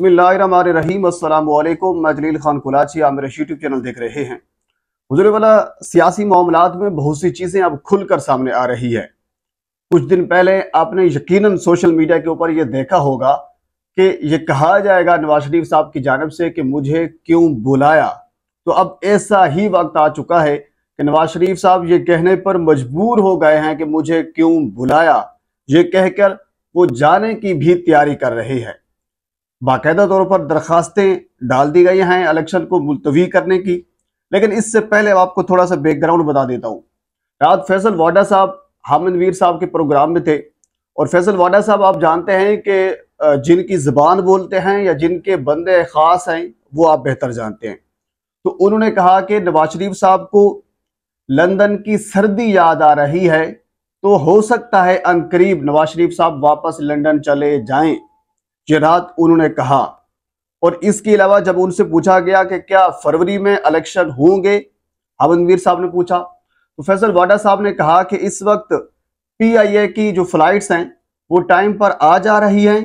बसमीम अल्लाम मैं जलील खान कुलाची मेरे यूट्यूब चैनल देख रहे हैं हजूर वाला सियासी मामला में बहुत सी चीज़ें अब खुलकर सामने आ रही है कुछ दिन पहले आपने यकीनन सोशल मीडिया के ऊपर यह देखा होगा कि ये कहा जाएगा नवाज शरीफ साहब की जानब से कि मुझे क्यों बुलाया तो अब ऐसा ही वक्त आ चुका है कि नवाज शरीफ साहब ये कहने पर मजबूर हो गए हैं कि मुझे क्यों बुलाया ये कहकर वो जाने की भी तैयारी कर रही है बाकायदा तौर पर दरखास्तें डाल दी गई हैं इलेक्शन को मुलतवी करने की लेकिन इससे पहले आपको थोड़ा सा बैकग्राउंड बता देता हूँ रात फैसल वाडा साहब हामिद वीर साहब के प्रोग्राम में थे और फैसल वाडा साहब आप जानते हैं कि जिनकी ज़बान बोलते हैं या जिनके बंदे ख़ास हैं वो आप बेहतर जानते हैं तो उन्होंने कहा कि नवाज शरीफ साहब को लंदन की सर्दी याद आ रही है तो हो सकता है अनकरीब नवाज शरीफ साहब वापस लंदन चले जाएं ये रात उन्होंने कहा और इसके अलावा जब उनसे पूछा गया कि क्या फरवरी में इलेक्शन होंगे हवनवीर साहब ने पूछा प्रोफेसर वाडा साहब ने कहा कि इस वक्त पीआईए की जो फ्लाइट्स हैं वो टाइम पर आ जा रही हैं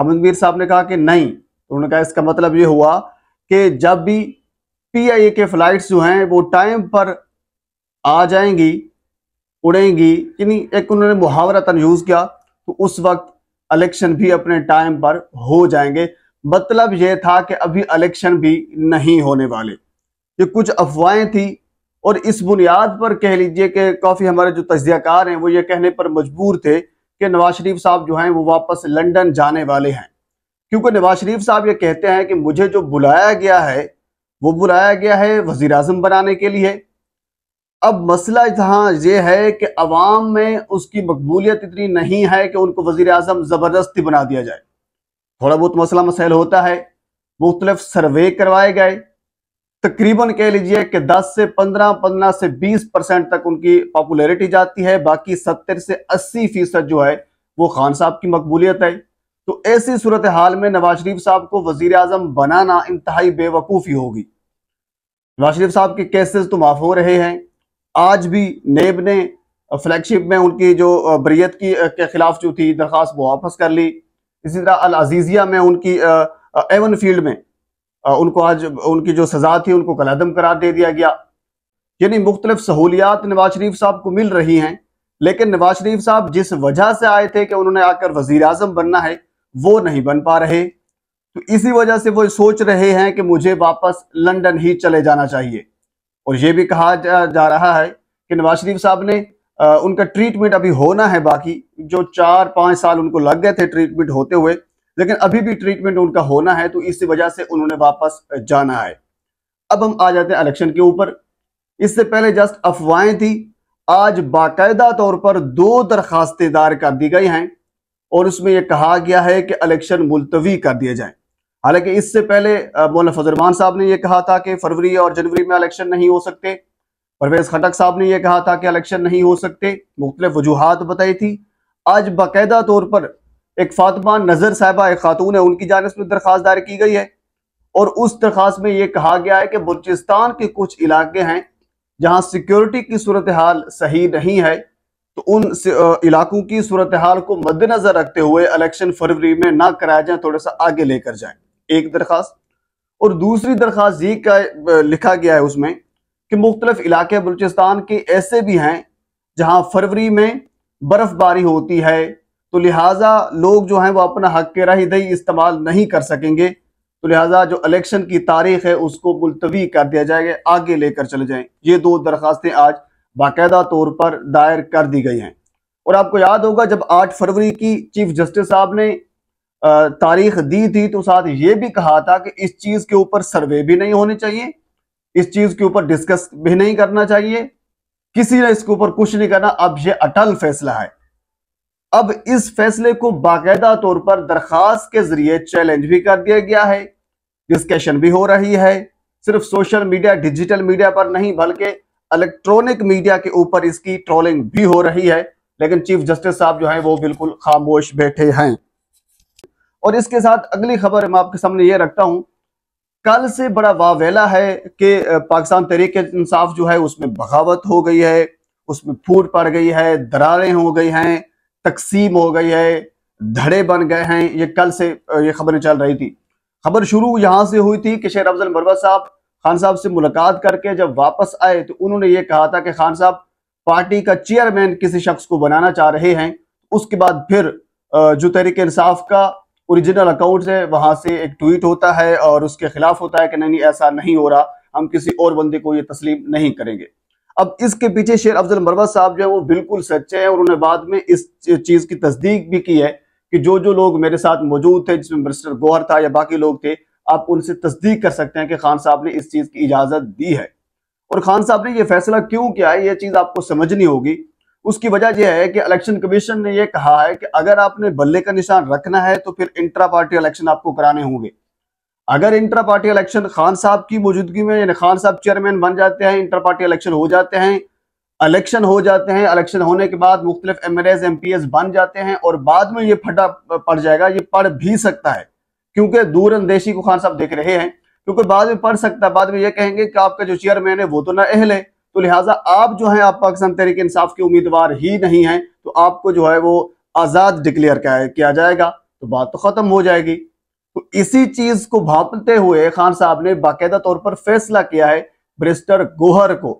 हवनवीर साहब ने कहा कि नहीं तो उन्होंने कहा इसका मतलब ये हुआ कि जब भी पीआईए के फ्लाइट्स जो हैं वो टाइम पर आ जाएंगी उड़ेंगी यानी एक उन्होंने तन यूज़ किया तो उस वक्त इलेक्शन भी अपने टाइम पर हो जाएंगे मतलब यह था कि अभी इलेक्शन भी नहीं होने वाले ये कुछ अफवाहें थी और इस बुनियाद पर कह लीजिए कि काफ़ी हमारे जो कार हैं वो ये कहने पर मजबूर थे कि नवाज शरीफ साहब जो हैं वो वापस लंदन जाने वाले हैं क्योंकि नवाज शरीफ साहब ये कहते हैं कि मुझे जो बुलाया गया है वो बुलाया गया है वज़ी बनाने के लिए अब मसला जहाँ ये है कि अवाम में उसकी मकबूलियत इतनी नहीं है कि उनको वजीर अजम ज़बरदस्ती बना दिया जाए थोड़ा बहुत मसला मसैल होता है मुख्तलफ सर्वे करवाए गए तकरीबन कह लीजिए कि 10 से 15 15 से 20 परसेंट तक उनकी पॉपुलैरिटी जाती है बाकी 70 से 80 फीसद जो है वो खान साहब की मकबूलियत है तो ऐसी सूरत हाल में नवाज शरीफ साहब को वजीर अजम बनाना इंतहाई बेवकूफ़ी होगी नवाज शरीफ साहब के केसेस तो माफ़ हो रहे हैं आज भी नेब ने फ्लैगशिप में उनकी जो बरीत की के खिलाफ जो थी दरख्वास्त वो वापस कर ली इसी तरह अल अजीजिया में उनकी एवन फील्ड में उनको आज उनकी जो सजा थी उनको कलदम करार दे दिया गया यानी मुख्तलिफ सहूलियात नवाज शरीफ साहब को मिल रही हैं लेकिन नवाज शरीफ साहब जिस वजह से आए थे कि उन्होंने आकर वजीर अजम बनना है वो नहीं बन पा रहे तो इसी वजह से वो सोच रहे हैं कि मुझे वापस लंदन ही चले जाना चाहिए और ये भी कहा जा, जा रहा है कि नवाज शरीफ साहब ने आ, उनका ट्रीटमेंट अभी होना है बाकी जो चार पाँच साल उनको लग गए थे ट्रीटमेंट होते हुए लेकिन अभी भी ट्रीटमेंट उनका होना है तो इसी वजह से उन्होंने वापस जाना है अब हम आ जाते हैं इलेक्शन के ऊपर इससे पहले जस्ट अफवाहें थी आज बाकायदा तौर पर दो दरखास्तें दायर कर दी गई हैं और उसमें यह कहा गया है कि इलेक्शन मुलतवी कर दिए जाए हालांकि इससे पहले मौलाना फजरमान साहब ने यह कहा था कि फरवरी और जनवरी में इलेक्शन नहीं हो सकते परवेज खटक साहब ने यह कहा था कि इलेक्शन नहीं हो सकते मुख्तलिफ वजूहत बताई थी आज बाकायदा तौर पर एक फातमा नजर साहबा एक खातून है उनकी जानब में दरख्वास्त दायर की गई है और उस दरख्वास्त में यह कहा गया है कि बलूचिस्तान के कुछ इलाके हैं जहां सिक्योरिटी की सूरत हाल सही नहीं है तो उन इलाकों की सूरत हाल को मद्देनजर रखते हुए इलेक्शन फरवरी में ना कराया जाए थोड़ा सा आगे लेकर जाए एक दरखास्त और दूसरी दरखास्त ये का लिखा गया है उसमें कि मुख्तलिफ इलाके बलूचिस्तान के ऐसे भी हैं जहां फरवरी में बर्फबारी होती है तो लिहाजा लोग जो हैं वो अपना हक के दही इस्तेमाल नहीं कर सकेंगे तो लिहाजा जो इलेक्शन की तारीख है उसको मुलतवी कर दिया जाएगा आगे लेकर चले जाए ये दो दरखास्तें आज बाकायदा तौर पर दायर कर दी गई हैं और आपको याद होगा जब 8 फरवरी की चीफ जस्टिस साहब ने तारीख दी थी तो साथ ये भी कहा था कि इस चीज के ऊपर सर्वे भी नहीं होने चाहिए इस चीज के ऊपर डिस्कस भी नहीं करना चाहिए किसी ने इसके ऊपर कुछ नहीं करना अब यह अटल फैसला है अब इस फैसले को बाकायदा तौर पर दरखास्त के जरिए चैलेंज भी कर दिया गया है डिस्कशन भी हो रही है सिर्फ सोशल मीडिया डिजिटल मीडिया पर नहीं बल्कि इलेक्ट्रॉनिक मीडिया के ऊपर इसकी ट्रोलिंग भी हो रही है लेकिन चीफ जस्टिस साहब जो है वो बिल्कुल खामोश बैठे हैं और इसके साथ अगली खबर मैं आपके सामने ये रखता हूं कल से बड़ा वावेला है कि पाकिस्तान तहरीक इंसाफ जो है उसमें बगावत हो गई है उसमें फूट पड़ गई है दरारें हो गई हैं तकसीम हो गई है धड़े बन गए हैं ये कल से ये खबरें चल रही थी खबर शुरू यहां से हुई थी कि शेर अफजल मरवा साहब खान साहब से मुलाकात करके जब वापस आए तो उन्होंने ये कहा था कि खान साहब पार्टी का चेयरमैन किसी शख्स को बनाना चाह रहे हैं उसके बाद फिर जो तहरीक इंसाफ का ओरिजिनल अकाउंट है वहां से एक ट्वीट होता है और उसके खिलाफ होता है कि नहीं ऐसा नहीं हो रहा हम किसी और बंदे को ये तस्लीम नहीं करेंगे अब इसके पीछे शेर अफजल मरवा साहब जो है वो बिल्कुल सच्चे हैं और उन्होंने बाद में इस चीज की तस्दीक भी की है कि जो जो लोग मेरे साथ मौजूद थे जिसमें मिनिस्टर गोहर था या बाकी लोग थे आप उनसे तस्दीक कर सकते हैं कि खान साहब ने इस चीज की इजाजत दी है और खान साहब ने यह फैसला क्यों किया है यह चीज आपको समझनी होगी उसकी वजह यह है कि इलेक्शन कमीशन ने यह कहा है कि अगर आपने बल्ले का निशान रखना है तो फिर इंट्रा पार्टी इलेक्शन आपको कराने होंगे अगर इंटर पार्टी इलेक्शन खान साहब की मौजूदगी में यानी खान साहब चेयरमैन बन जाते हैं इंटर पार्टी इलेक्शन हो जाते हैं इलेक्शन हो जाते हैं इलेक्शन होने के बाद मुख्तलिफ एम एल बन जाते हैं और बाद में ये फटा पड़ जाएगा ये पढ़ भी सकता है क्योंकि दूर अंदेशी को खान साहब देख रहे हैं क्योंकि बाद में पढ़ सकता है बाद में ये कहेंगे कि आपका जो चेयरमैन है वो तो ना अहल है तो लिहाजा आप जो है आप पाकिस्तान तहरीक इंसाफ के उम्मीदवार ही नहीं है तो आपको जो है वो आज़ाद डिक्लेयर किया जाएगा तो बात तो ख़त्म हो जाएगी तो इसी चीज़ को भापते हुए खान साहब ने बाकायदा तौर पर फैसला किया है ब्रिस्टर गोहर को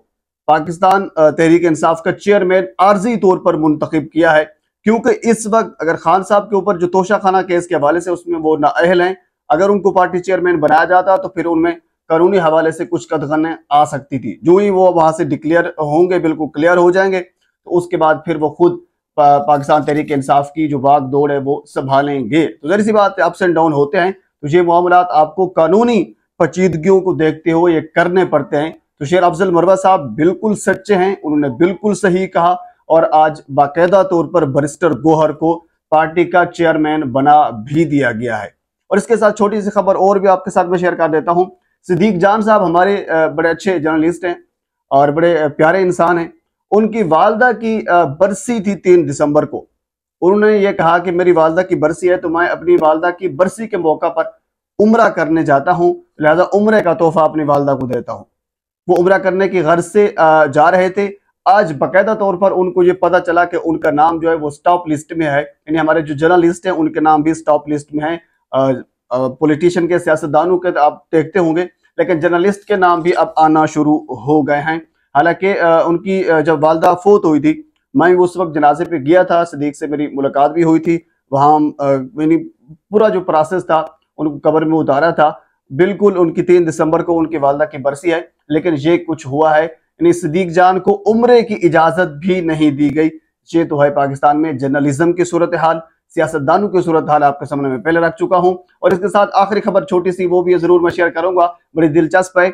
पाकिस्तान तहरीक इंसाफ का चेयरमैन आर्जी तौर पर मुंतखब किया है क्योंकि इस वक्त अगर खान साहब के ऊपर जो तोशाखाना केस के हवाले से उसमें वो नाअहल हैं अगर उनको पार्टी चेयरमैन बनाया जाता तो फिर उनमें कानूनी हवाले से कुछ कदगने आ सकती थी जो ही वो वहां से डिक्लेयर होंगे बिल्कुल क्लियर हो जाएंगे तो उसके बाद फिर वो खुद पा, पाकिस्तान तहरीक इंसाफ की जो बाग दौड़ है वो संभालेंगे तो जहरी सी बात अप्स एंड डाउन होते हैं तो ये मामला आपको कानूनी पचीदगियों को देखते हुए ये करने पड़ते हैं तो शेर अफजल मरवा साहब बिल्कुल सच्चे हैं उन्होंने बिल्कुल सही कहा और आज बाकायदा तौर पर बरिस्टर गोहर को पार्टी का चेयरमैन बना भी दिया गया है और इसके साथ छोटी सी खबर और भी आपके साथ में शेयर कर देता हूं सिद्दीक जान साहब हमारे बड़े अच्छे जर्नलिस्ट हैं और बड़े प्यारे इंसान हैं उनकी वालदा की बरसी थी तीन दिसंबर को उन्होंने ये कहा कि मेरी वालदा की बरसी है तो मैं अपनी वालदा की बरसी के मौका पर उम्र करने जाता हूँ लिहाजा उम्र का तोहफा अपनी वालदा को देता हूँ वो उम्र करने की गर्ज से जा रहे थे आज बाकायदा तौर पर उनको ये पता चला कि उनका नाम जो है वो स्टॉप लिस्ट में है यानी हमारे जो जर्नलिस्ट हैं उनके नाम भी स्टॉप लिस्ट में है पॉलिटिशियन के सियासतदानों के आप देखते होंगे लेकिन जर्नलिस्ट के नाम भी अब आना शुरू हो गए हैं हालांकि उनकी जब वालदा फोत हुई थी मैं उस वक्त जनाजे पे गया था सदीक से मेरी मुलाकात भी हुई थी वहाँ मैंने पूरा जो प्रोसेस था उनको कबर में उतारा था बिल्कुल उनकी तीन दिसंबर को उनकी वालदा की बरसी है लेकिन ये कुछ हुआ है यानी सदीक जान को उम्र की इजाज़त भी नहीं दी गई ये तो है पाकिस्तान में जर्नलिज्म की सूरत हाल सियासतदानों की सूरत हाल आपके सामने मैं पहले रख चुका हूं और इसके साथ आखिरी खबर छोटी सी वो भी जरूर मैं शेयर करूंगा बड़ी दिलचस्प है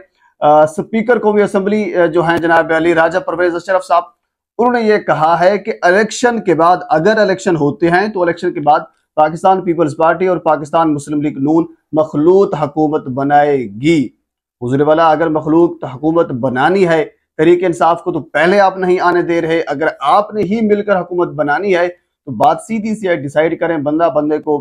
स्पीकर कौमी असम्बली जो है जनाब अली राजा परवेज अशरफ साहब उन्होंने ये कहा है कि इलेक्शन के बाद अगर इलेक्शन होते हैं तो इलेक्शन के बाद पाकिस्तान पीपल्स पार्टी और पाकिस्तान मुस्लिम लीग नून मखलूत हकूमत बनाएगी हजूर वाला अगर मखलूत हकूमत बनानी है तरीके इंसाफ को तो पहले आप नहीं आने दे रहे अगर आपने ही मिलकर हुकूमत बनानी है तो बात सीधी सी है डिसाइड करें बंदा बंदे को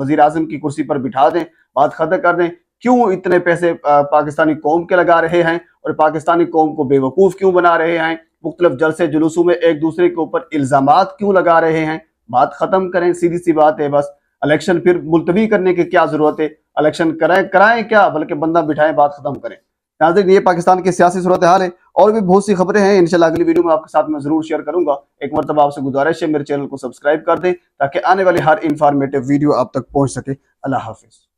वजीर आजम की कुर्सी पर बिठा दें बात खत्म कर दें क्यों इतने पैसे पाकिस्तानी कौम के लगा रहे हैं और पाकिस्तानी कौम को बेवकूफ़ क्यों बना रहे हैं मुख्तलिफ जलसे जुलूसों में एक दूसरे के ऊपर इल्ज़ाम क्यों लगा रहे हैं बात ख़त्म करें सीधी सी बात है बस इलेक्शन फिर मुलतवी करने की क्या ज़रूरत है इलेक्शन कराएं कराएं क्या बल्कि बंदा बिठाएं बात ख़त्म करें नाजिर ये पाकिस्तान की सियासी सूरत हाल है और भी बहुत सी खबरें हैं इनशाला अगली वीडियो में आपके साथ में जरूर शेयर करूंगा एक मरतबा आपसे गुजारिश है मेरे चैनल को सब्सक्राइब कर दें ताकि आने वाली हर इंफॉर्मेटिव वीडियो आप तक पहुंच सके अल्लाह हाफिज़